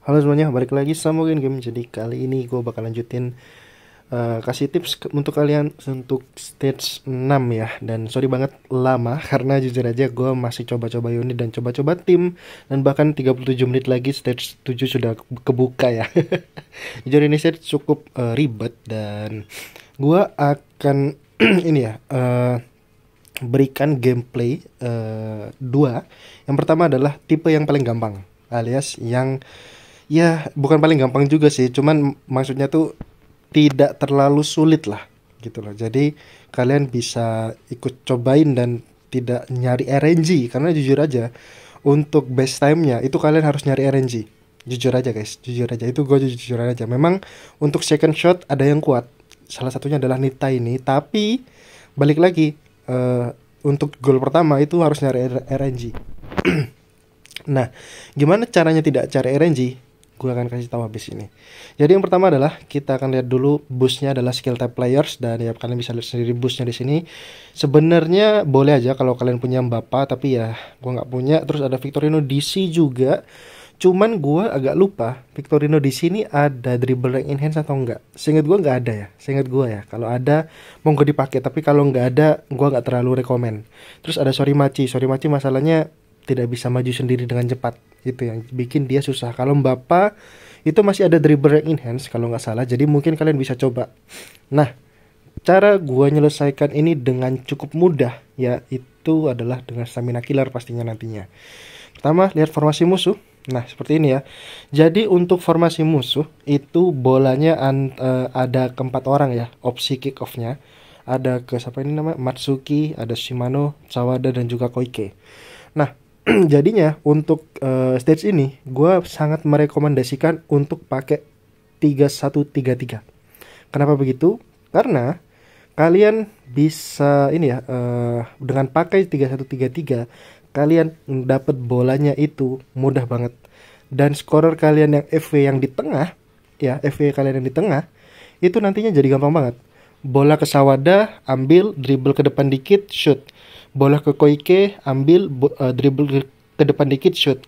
Halo semuanya, balik lagi sama game Game. Jadi kali ini gue bakal lanjutin uh, kasih tips ke, untuk kalian untuk stage 6 ya. Dan sorry banget lama karena jujur aja gue masih coba-coba unit dan coba-coba tim dan bahkan 37 menit lagi stage 7 sudah kebuka ya. jujur ini stage cukup uh, ribet dan gue akan ini ya uh, berikan gameplay uh, dua. Yang pertama adalah tipe yang paling gampang alias yang ya bukan paling gampang juga sih cuman maksudnya tuh tidak terlalu sulit lah gitu loh jadi kalian bisa ikut cobain dan tidak nyari RNG karena jujur aja untuk best time-nya itu kalian harus nyari RNG jujur aja guys jujur aja itu gue jujur aja memang untuk second shot ada yang kuat salah satunya adalah Nita ini tapi balik lagi uh, untuk gol pertama itu harus nyari RNG nah gimana caranya tidak cari RNG gue akan kasih tahu habis ini jadi yang pertama adalah kita akan lihat dulu busnya adalah skill type players dan ya kalian bisa lihat sendiri busnya di sini sebenarnya boleh aja kalau kalian punya Mbapa tapi ya gue nggak punya terus ada Victorino DC juga Cuman gue agak lupa Victorino di sini ada dribble rank enhance atau enggak. Seingat gue nggak ada ya. Seingat gue ya. Kalau ada monggo dipakai. Tapi kalau nggak ada gue nggak terlalu rekomend. Terus ada Sorry Sorry Sorimachi masalahnya tidak bisa maju sendiri dengan cepat itu yang bikin dia susah kalau Mbappe itu masih ada dribble yang enhance kalau nggak salah jadi mungkin kalian bisa coba nah cara gua menyelesaikan ini dengan cukup mudah ya itu adalah dengan stamina killer pastinya nantinya pertama lihat formasi musuh Nah, seperti ini ya. Jadi untuk formasi musuh itu bolanya eh, ada keempat orang ya, opsi kick offnya Ada ke siapa ini namanya? Matsuki, ada Shimano, Sawada dan juga Koike. Nah, jadinya untuk uh, stage ini gue sangat merekomendasikan untuk pakai 3133. Kenapa begitu? Karena kalian bisa ini ya uh, dengan pakai 3133 kalian dapat bolanya itu mudah banget dan skorer kalian yang FV yang di tengah ya FV kalian yang di tengah itu nantinya jadi gampang banget bola ke sawada ambil dribble ke depan dikit shoot bola ke Koike ambil uh, dribble ke depan dikit shoot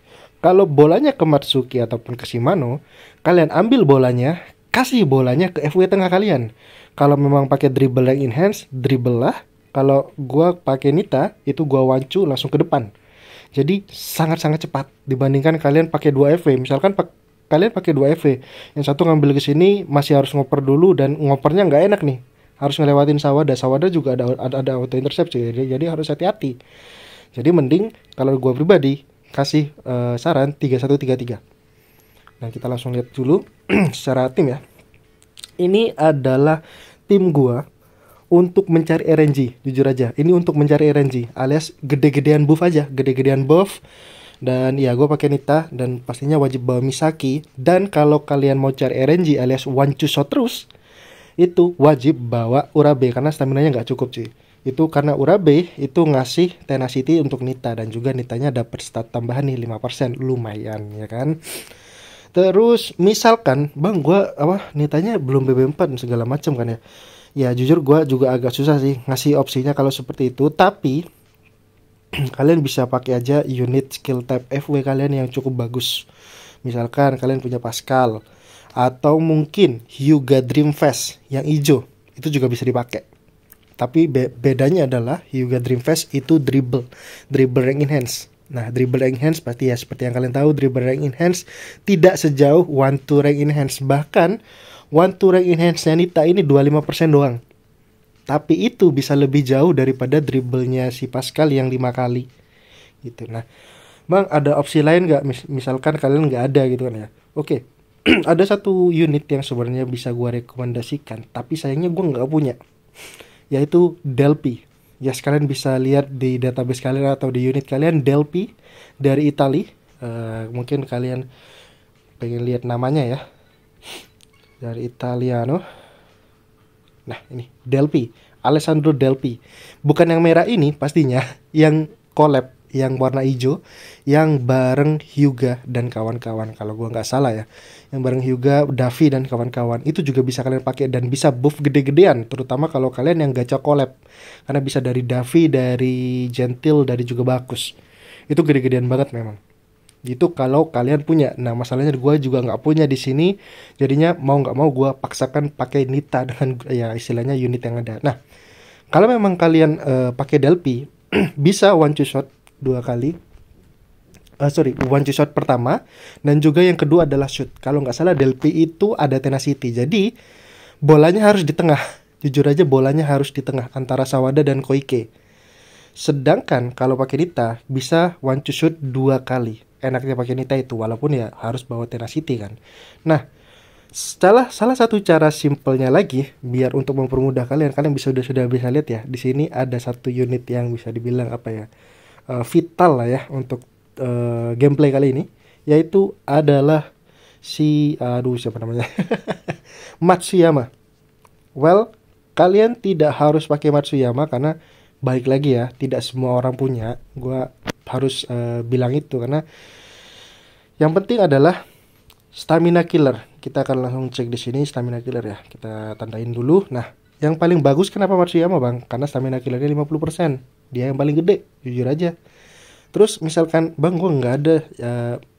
kalau bolanya ke Matsuki ataupun ke Shimano kalian ambil bolanya kasih bolanya ke FW tengah kalian kalau memang pakai dribble yang enhance dribble lah kalau gua pakai Nita itu gua wancu langsung ke depan jadi sangat-sangat cepat dibandingkan kalian pakai 2 FW misalkan pak kalian pakai 2 FW yang satu ngambil ke sini masih harus ngoper dulu dan ngopernya nggak enak nih harus ngelewatin Sawada Sawada juga ada ada, ada auto intercept jadi, jadi harus hati-hati jadi mending kalau gue pribadi kasih uh, saran 3133 nah kita langsung lihat dulu secara tim ya ini adalah tim gue untuk mencari RNG jujur aja ini untuk mencari RNG alias gede-gedean buff aja gede-gedean buff dan ya gue pakai Nita dan pastinya wajib bawa Misaki dan kalau kalian mau cari RNG alias one two shot terus itu wajib bawa urabe karena stamina-nya nggak cukup sih itu karena Urabe itu ngasih tenacity untuk Nita dan juga Nitanya dapat stat tambahan nih 5% lumayan ya kan terus misalkan bang gue apa Nitanya belum BB4 segala macam kan ya ya jujur gue juga agak susah sih ngasih opsinya kalau seperti itu tapi kalian bisa pakai aja unit skill type FW kalian yang cukup bagus misalkan kalian punya Pascal atau mungkin Hyuga Dream Fest yang hijau itu juga bisa dipakai tapi be bedanya adalah Hyuga Dream Fest itu dribble dribble rank enhance nah dribble rank enhance pasti ya seperti yang kalian tahu dribble rank enhance tidak sejauh one to rank enhance bahkan one to rank enhance Nita ini 25% doang tapi itu bisa lebih jauh daripada dribblenya si Pascal yang lima kali gitu nah bang ada opsi lain nggak Mis misalkan kalian nggak ada gitu kan ya oke ada satu unit yang sebenarnya bisa gue rekomendasikan tapi sayangnya gue nggak punya yaitu Delphi ya yes, kalian bisa lihat di database kalian atau di unit kalian Delphi dari Itali uh, mungkin kalian pengen lihat namanya ya dari Italiano nah ini Delphi Alessandro Delphi bukan yang merah ini pastinya yang collab yang warna hijau yang bareng Hyuga dan kawan-kawan kalau gua nggak salah ya yang bareng Hyuga, Davi dan kawan-kawan itu juga bisa kalian pakai dan bisa buff gede-gedean terutama kalau kalian yang gacha collab karena bisa dari Davi, dari Gentil, dari juga Bagus itu gede-gedean banget memang gitu kalau kalian punya nah masalahnya gue juga nggak punya di sini jadinya mau nggak mau gue paksakan pakai nita dengan ya istilahnya unit yang ada nah kalau memang kalian uh, pakai delpi bisa one two shot dua kali uh, sorry one two shot pertama dan juga yang kedua adalah shoot kalau nggak salah delpi itu ada tenacity jadi bolanya harus di tengah jujur aja bolanya harus di tengah antara Sawada dan Koike sedangkan kalau pakai Nita bisa one two shoot dua kali enaknya pakai Nita itu walaupun ya harus bawa tenacity kan nah salah salah satu cara simpelnya lagi biar untuk mempermudah kalian kalian bisa sudah sudah bisa lihat ya di sini ada satu unit yang bisa dibilang apa ya uh, vital lah ya untuk uh, gameplay kali ini yaitu adalah si aduh siapa namanya Matsuyama. Well, kalian tidak harus pakai Matsuyama karena baik lagi ya, tidak semua orang punya. Gua harus uh, bilang itu karena yang penting adalah stamina killer. Kita akan langsung cek di sini stamina killer ya. Kita tandain dulu. Nah, yang paling bagus kenapa Matsuyama, Bang? Karena stamina killernya persen dia yang paling gede jujur aja terus misalkan bang gue nggak ada ya,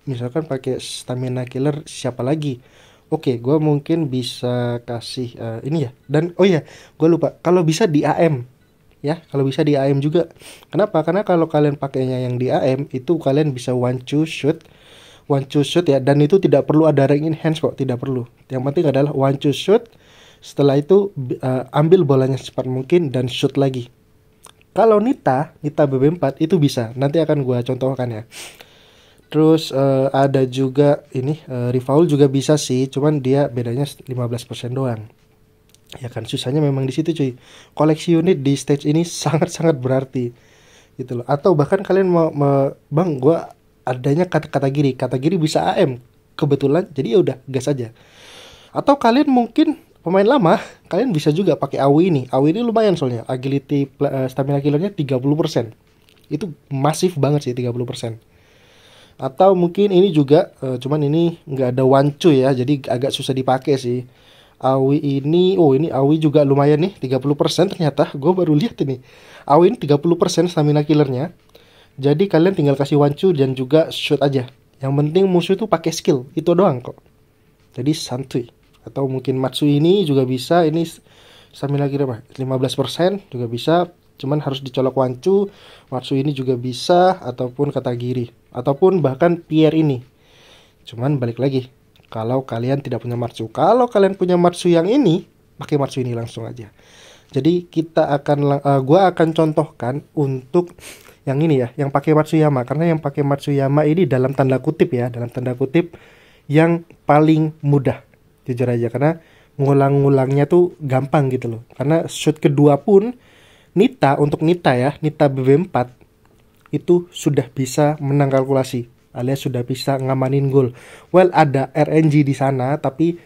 misalkan pakai stamina killer siapa lagi oke okay, gue mungkin bisa kasih uh, ini ya dan oh ya gue lupa kalau bisa di AM ya kalau bisa di AM juga kenapa karena kalau kalian pakainya yang di AM itu kalian bisa one two shoot one two shoot ya dan itu tidak perlu ada ring enhance kok tidak perlu yang penting adalah one two shoot setelah itu uh, ambil bolanya secepat mungkin dan shoot lagi kalau Nita, Nita BB4 itu bisa. Nanti akan gue contohkan ya. Terus uh, ada juga ini uh, eh, Rivaul juga bisa sih, cuman dia bedanya 15% doang. Ya kan susahnya memang di situ cuy. Koleksi unit di stage ini sangat-sangat berarti. Gitu loh. Atau bahkan kalian mau, mau Bang, gua adanya kata-kata giri. Kata giri bisa AM kebetulan. Jadi ya udah gas aja. Atau kalian mungkin pemain lama kalian bisa juga pakai Awi ini Awi ini lumayan soalnya agility eh, stamina killernya 30% itu masif banget sih 30% atau mungkin ini juga uh, cuman ini nggak ada wancu ya jadi agak susah dipakai sih Awi ini oh ini Awi juga lumayan nih 30% ternyata gue baru lihat ini AW ini 30% stamina killernya jadi kalian tinggal kasih wancu dan juga shoot aja yang penting musuh itu pakai skill itu doang kok jadi santuy atau mungkin Matsu ini juga bisa ini stamina kira apa 15% juga bisa cuman harus dicolok wancu Matsu ini juga bisa ataupun kata giri ataupun bahkan Pierre ini cuman balik lagi kalau kalian tidak punya Matsu kalau kalian punya Matsu yang ini pakai Matsu ini langsung aja jadi kita akan uh, gua akan contohkan untuk yang ini ya yang pakai Matsuyama karena yang pakai Matsuyama ini dalam tanda kutip ya dalam tanda kutip yang paling mudah jujur aja karena ngulang-ngulangnya tuh gampang gitu loh karena shoot kedua pun Nita untuk Nita ya Nita BB4 itu sudah bisa menang kalkulasi alias sudah bisa ngamanin gol well ada RNG di sana tapi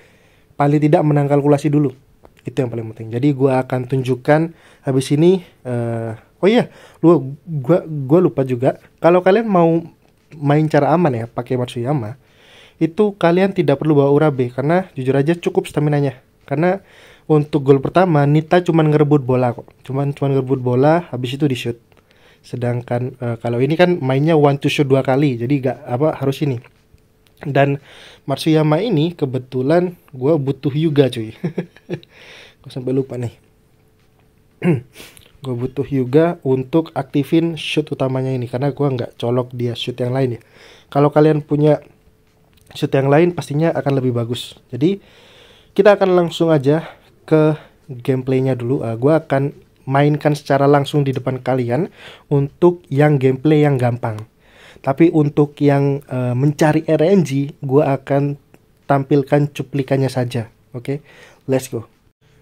paling tidak menang kalkulasi dulu itu yang paling penting jadi gue akan tunjukkan habis ini uh, oh iya lu gua gua lupa juga kalau kalian mau main cara aman ya pakai Matsuyama itu kalian tidak perlu bawa Urabe karena jujur aja cukup stamina nya karena untuk gol pertama Nita cuma ngerebut bola kok cuman cuman ngerebut bola habis itu di shoot sedangkan uh, kalau ini kan mainnya one to shoot dua kali jadi gak apa harus ini dan Marsuyama ini kebetulan gue butuh Yuga cuy gue sampai lupa nih gue butuh Yuga untuk aktifin shoot utamanya ini karena gue nggak colok dia shoot yang lain ya kalau kalian punya shoot yang lain pastinya akan lebih bagus. Jadi kita akan langsung aja ke gameplaynya dulu. Uh, eh, gue akan mainkan secara langsung di depan kalian untuk yang gameplay yang gampang. Tapi untuk yang uh, mencari RNG, gue akan tampilkan cuplikannya saja. Oke, okay? let's go.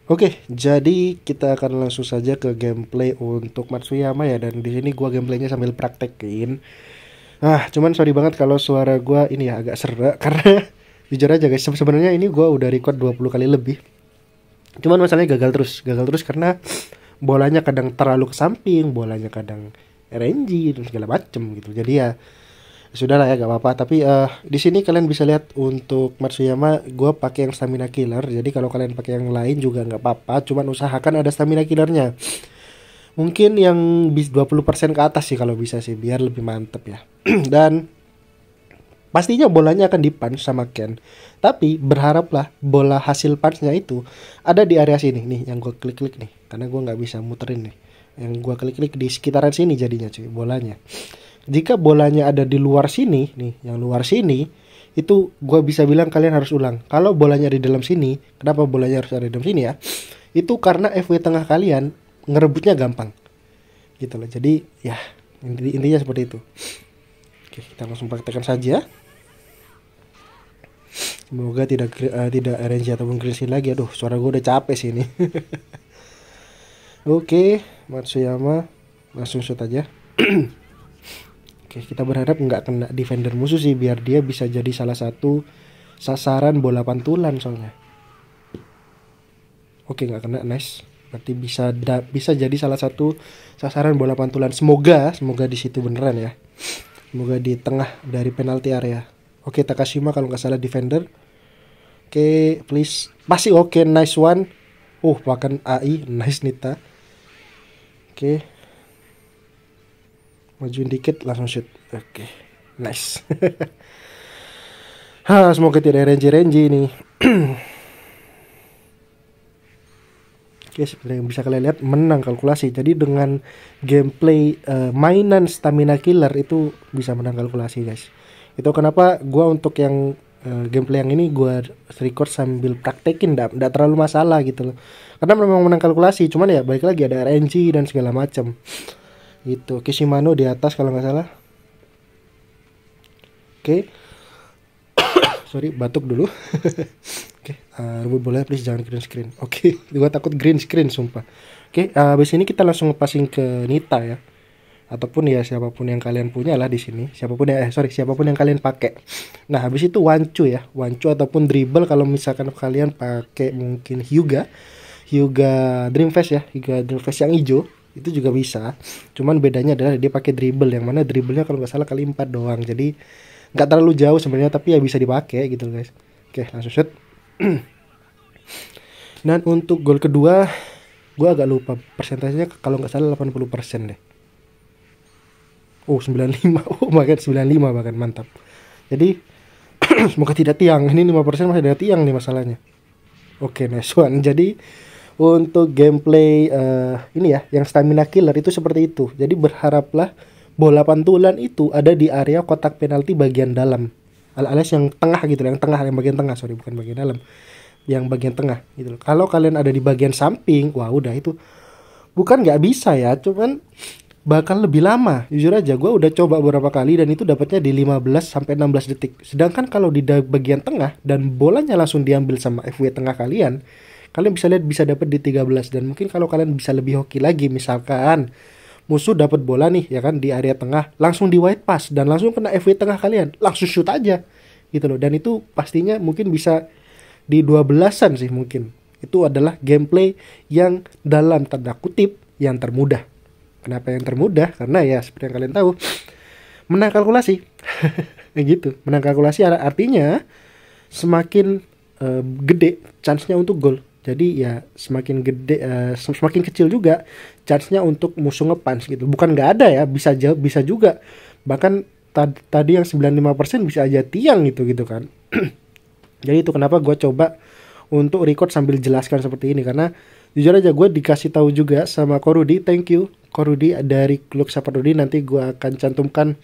Oke, okay, jadi kita akan langsung saja ke gameplay untuk Matsuyama ya dan di sini gua gameplaynya sambil praktekin ah cuman sorry banget kalau suara gue ini ya agak serak karena jujur aja guys sebenarnya ini gue udah record 20 kali lebih cuman masalahnya gagal terus gagal terus karena bolanya kadang terlalu ke samping bolanya kadang RNG dan segala macem gitu jadi ya, ya sudah lah ya gak apa-apa tapi uh, di sini kalian bisa lihat untuk Matsuyama gue pakai yang stamina killer jadi kalau kalian pakai yang lain juga nggak apa-apa cuman usahakan ada stamina killernya mungkin yang bis 20% ke atas sih kalau bisa sih biar lebih mantep ya dan pastinya bolanya akan dipunch sama Ken tapi berharaplah bola hasil punchnya itu ada di area sini nih yang gue klik-klik nih karena gue nggak bisa muterin nih yang gue klik-klik di sekitaran sini jadinya cuy bolanya jika bolanya ada di luar sini nih yang luar sini itu gue bisa bilang kalian harus ulang kalau bolanya ada di dalam sini kenapa bolanya harus ada di dalam sini ya itu karena FW tengah kalian ngerebutnya gampang gitu loh jadi ya inti intinya seperti itu oke kita langsung praktekkan saja semoga tidak uh, tidak RNG ataupun krisis lagi aduh suara gue udah capek sih ini oke Matsuyama langsung shoot aja oke kita berharap nggak kena defender musuh sih biar dia bisa jadi salah satu sasaran bola pantulan soalnya oke nggak kena nice berarti bisa da, bisa jadi salah satu sasaran bola pantulan semoga semoga di situ beneran ya semoga di tengah dari penalti area oke Takashima kalau nggak salah defender oke please pasti oke nice one uh bahkan AI nice Nita oke majuin dikit langsung shoot oke nice ha semoga tidak renji renji ini ya seperti yang bisa kalian lihat menang kalkulasi jadi dengan gameplay uh, mainan stamina killer itu bisa menang kalkulasi guys itu kenapa gue untuk yang uh, gameplay yang ini gue record sambil praktekin tidak terlalu masalah gitu loh karena memang menang kalkulasi cuman ya balik lagi ada RNG dan segala macam gitu Kishimano di atas kalau nggak salah oke okay. sorry batuk dulu Oke, okay, uh, eh, rebut bola please jangan green screen. Oke, okay. gua takut green screen sumpah. Oke, okay, uh, eh, habis ini kita langsung passing ke Nita ya. Ataupun ya siapapun yang kalian punya lah di sini. Siapapun ya eh sorry, siapapun yang kalian pakai. Nah, habis itu wancu ya. Wancu ataupun dribble kalau misalkan kalian pakai mungkin Hyuga. Hyuga Dreamfest ya, Hyuga Dreamfest yang hijau itu juga bisa. Cuman bedanya adalah dia pakai dribble yang mana dribblenya kalau nggak salah kali empat doang. Jadi nggak terlalu jauh sebenarnya tapi ya bisa dipakai gitu guys. Oke, langsung shoot. Dan untuk gol kedua, gue agak lupa persentasenya kalau nggak salah 80 persen deh. Oh 95, oh my god 95 bahkan mantap. Jadi semoga tidak tiang. Ini 5 persen masih ada tiang nih masalahnya. Oke okay, nice one. Jadi untuk gameplay uh, ini ya, yang stamina killer itu seperti itu. Jadi berharaplah bola pantulan itu ada di area kotak penalti bagian dalam al alias yang tengah gitu yang tengah yang bagian tengah sorry bukan bagian dalam yang bagian tengah gitu loh kalau kalian ada di bagian samping wah udah itu bukan nggak bisa ya cuman bakal lebih lama jujur aja gue udah coba beberapa kali dan itu dapatnya di 15 sampai 16 detik sedangkan kalau di bagian tengah dan bolanya langsung diambil sama FW tengah kalian kalian bisa lihat bisa dapat di 13 dan mungkin kalau kalian bisa lebih hoki lagi misalkan musuh dapat bola nih ya kan di area tengah langsung di wide pass dan langsung kena FW tengah kalian langsung shoot aja gitu loh dan itu pastinya mungkin bisa di dua belasan sih mungkin itu adalah gameplay yang dalam tanda kutip yang termudah kenapa yang termudah karena ya seperti yang kalian tahu menang kalkulasi gitu menang kalkulasi artinya semakin uh, gede chance-nya untuk gol jadi ya semakin gede uh, semakin kecil juga chance-nya untuk musuh ngepans gitu bukan nggak ada ya bisa bisa juga bahkan tadi yang 95% bisa aja tiang gitu gitu kan jadi itu kenapa gue coba untuk record sambil jelaskan seperti ini karena jujur aja gue dikasih tahu juga sama Korudi thank you Korudi dari Klub Saparudi nanti gue akan cantumkan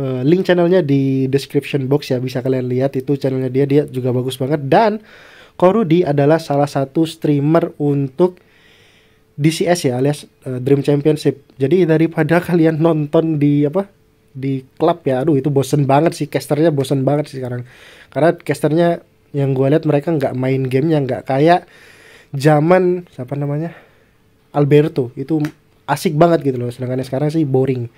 uh, link channelnya di description box ya bisa kalian lihat itu channelnya dia dia juga bagus banget dan Korudi adalah salah satu streamer untuk DCS ya alias uh, Dream Championship. Jadi daripada kalian nonton di apa di klub ya, aduh itu bosen banget sih casternya bosen banget sih sekarang. Karena casternya yang gue lihat mereka nggak main game yang nggak kayak zaman siapa namanya Alberto itu asik banget gitu loh. Sedangkan sekarang sih boring.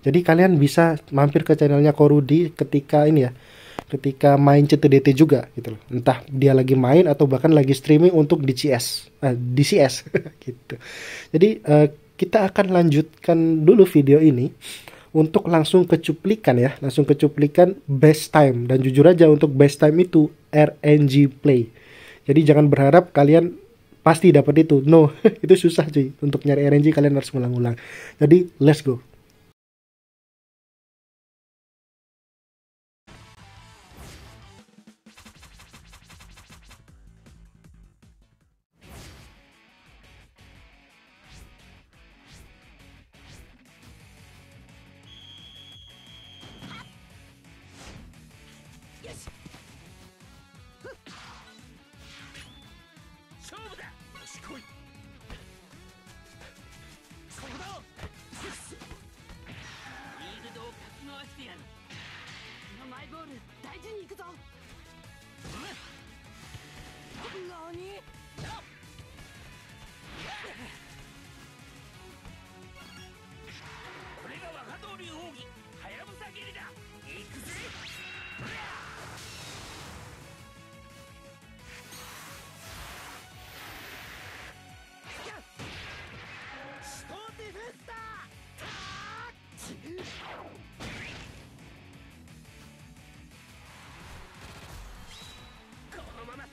Jadi kalian bisa mampir ke channelnya Korudi ketika ini ya ketika main CTDT juga gitu loh. Entah dia lagi main atau bahkan lagi streaming untuk DCS, eh, DCS gitu. Jadi uh, kita akan lanjutkan dulu video ini untuk langsung ke cuplikan ya, langsung ke cuplikan best time dan jujur aja untuk best time itu RNG play. Jadi jangan berharap kalian pasti dapat itu. No, itu susah cuy untuk nyari RNG kalian harus ngulang-ulang. Jadi let's go.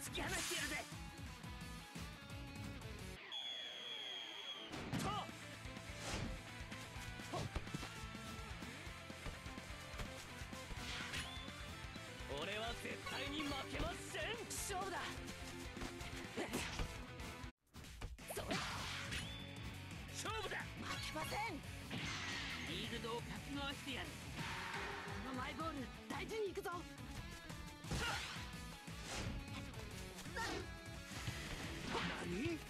突き放してやるぜと俺は絶対に負けません勝負だそれ勝負だ負けませんフィールドをしてやるこのマイボール大事にいくぞ何